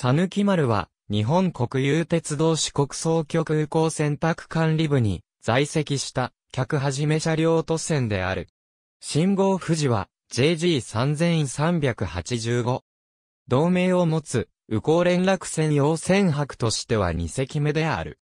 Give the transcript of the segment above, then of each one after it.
さぬき丸は、日本国有鉄道四国総局空港選択管理部に在籍した客はじめ車両都線である。信号富士は JG3385。同盟を持つ、右航連絡船用船舶としては2隻目である。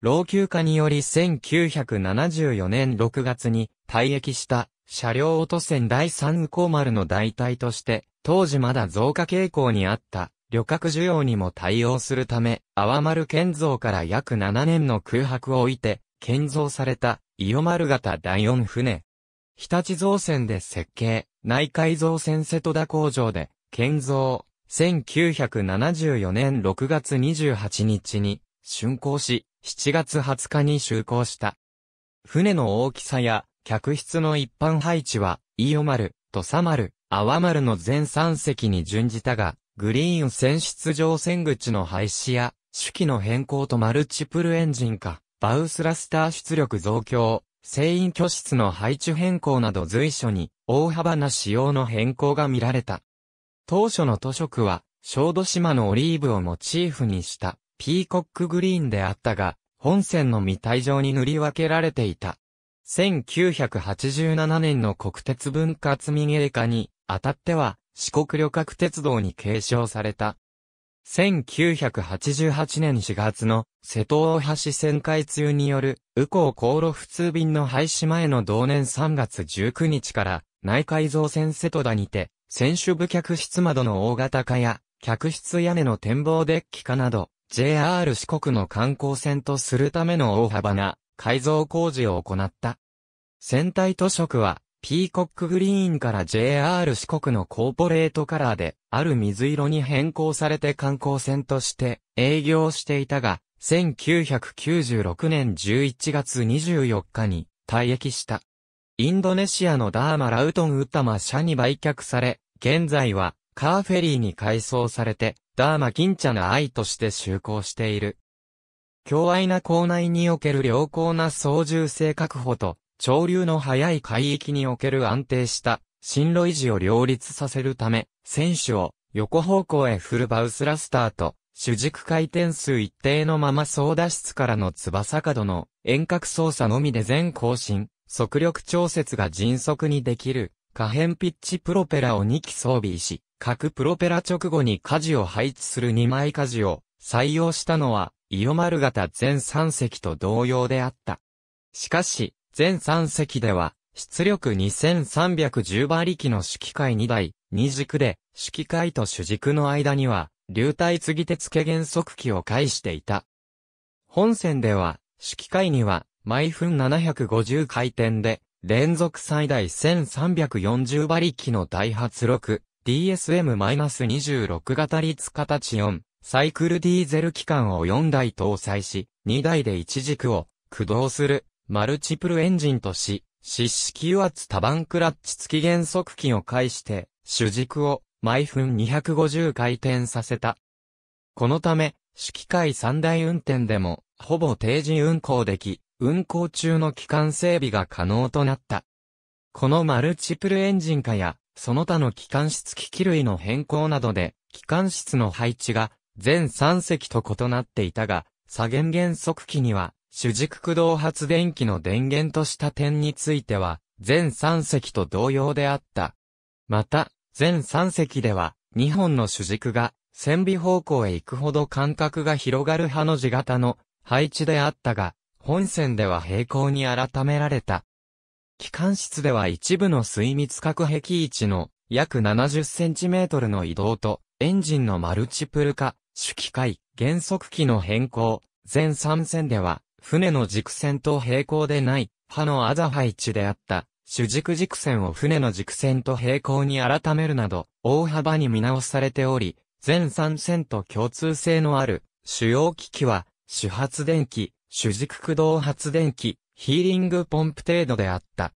老朽化により1974年6月に退役した車両都船第3右航丸の代替として、当時まだ増加傾向にあった旅客需要にも対応するため、泡丸建造から約7年の空白を置いて、建造された、伊予丸型第4船。日立造船で設計、内海造船瀬戸田工場で、建造、1974年6月28日に、竣工し、7月20日に就航した。船の大きさや、客室の一般配置は、伊予丸、土佐丸、阿波丸の全3隻に準じたが、グリーン選出乗船口の廃止や、手記の変更とマルチプルエンジン化、バウスラスター出力増強、船員居室の配置変更など随所に大幅な仕様の変更が見られた。当初の図色は、小豆島のオリーブをモチーフにしたピーコックグリーンであったが、本線の未体上に塗り分けられていた。1987年の国鉄分割民営化にあたっては、四国旅客鉄道に継承された。1988年4月の瀬戸大橋旋回通による、右港航路普通便の廃止前の同年3月19日から、内海造船瀬戸田にて、選手部客室窓の大型化や、客室屋根の展望デッキ化など、JR 四国の観光船とするための大幅な改造工事を行った。船体塗色は、ピーコックグリーンから JR 四国のコーポレートカラーで、ある水色に変更されて観光船として営業していたが、1996年11月24日に退役した。インドネシアのダーマラウトンウッタマ社に売却され、現在はカーフェリーに改装されて、ダーマキンチャナ愛として就航している。強愛な港内における良好な操縦性確保と、潮流の速い海域における安定した進路維持を両立させるため、選手を横方向へ振るバウスラスターと、主軸回転数一定のまま操舵室からの翼角の遠隔操作のみで全更新、速力調節が迅速にできる、可変ピッチプロペラを2機装備し、各プロペラ直後に舵を配置する2枚舵を採用したのは、イオマル型全3隻と同様であった。しかし、全3隻では、出力2310馬力の指揮会2台、2軸で、指揮会と主軸の間には、流体継ぎ手付減速機を介していた。本線では、指揮会には、毎分750回転で、連続最大1340馬力の大発6 DSM-26 型率形4、サイクルディーゼル機関を4台搭載し、2台で1軸を、駆動する、マルチプルエンジンとし、湿式油圧多番クラッチ付き減速機を介して、主軸を毎分250回転させた。このため、主機械三大運転でも、ほぼ定時運行でき、運行中の機関整備が可能となった。このマルチプルエンジン化や、その他の機関室機器類の変更などで、機関室の配置が全3隻と異なっていたが、左舷減速機には主軸駆動発電機の電源とした点については、全3隻と同様であった。また、全3隻では、2本の主軸が、線尾方向へ行くほど間隔が広がるハの字型の配置であったが、本線では平行に改められた。機関室では一部の水密隔壁位置の約 70cm の移動と、エンジンのマルチプル化、主機械、減速機の変更、全3線では、船の軸線と平行でない、歯のアザ配置であった、主軸軸線を船の軸線と平行に改めるなど、大幅に見直されており、全3線と共通性のある、主要機器は、主発電機、主軸駆動発電機、ヒーリングポンプ程度であった。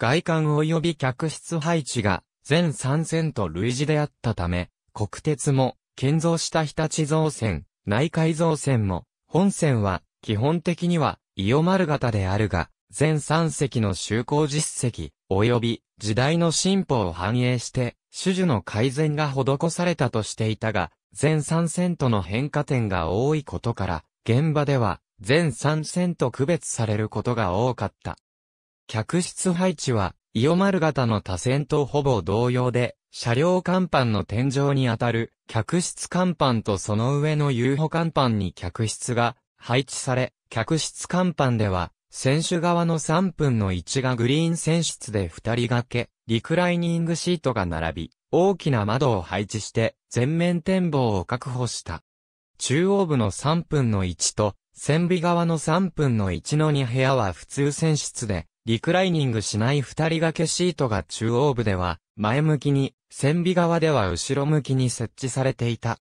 外観及び客室配置が、全3線と類似であったため、国鉄も、建造した日立造船、内海造船も、本線は、基本的には、伊予丸型であるが、全3隻の就航実績、及び時代の進歩を反映して、種々の改善が施されたとしていたが、全3線との変化点が多いことから、現場では、全3線と区別されることが多かった。客室配置は、伊予丸型の多線とほぼ同様で、車両甲板の天井にあたる、客室甲板とその上の遊歩甲板に客室が配置され、客室甲板では、選手側の3分の1がグリーン選出で2人掛け、リクライニングシートが並び、大きな窓を配置して、全面展望を確保した。中央部の3分の1と、船尾側の3分の1の2部屋は普通選出で、リクライニングしない2人掛けシートが中央部では、前向きに、船尾側では後ろ向きに設置されていた。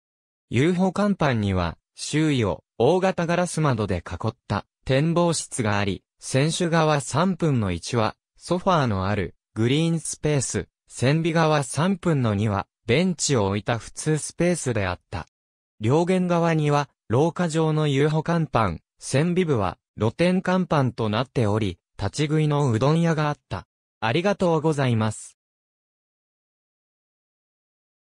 遊歩甲板には、周囲を大型ガラス窓で囲った展望室があり、選手側3分の1は、ソファーのあるグリーンスペース、線尾側3分の2は、ベンチを置いた普通スペースであった。両舷側には、廊下上の遊歩看板、線尾部は、露天看板となっており、立ち食いのうどん屋があった。ありがとうございます。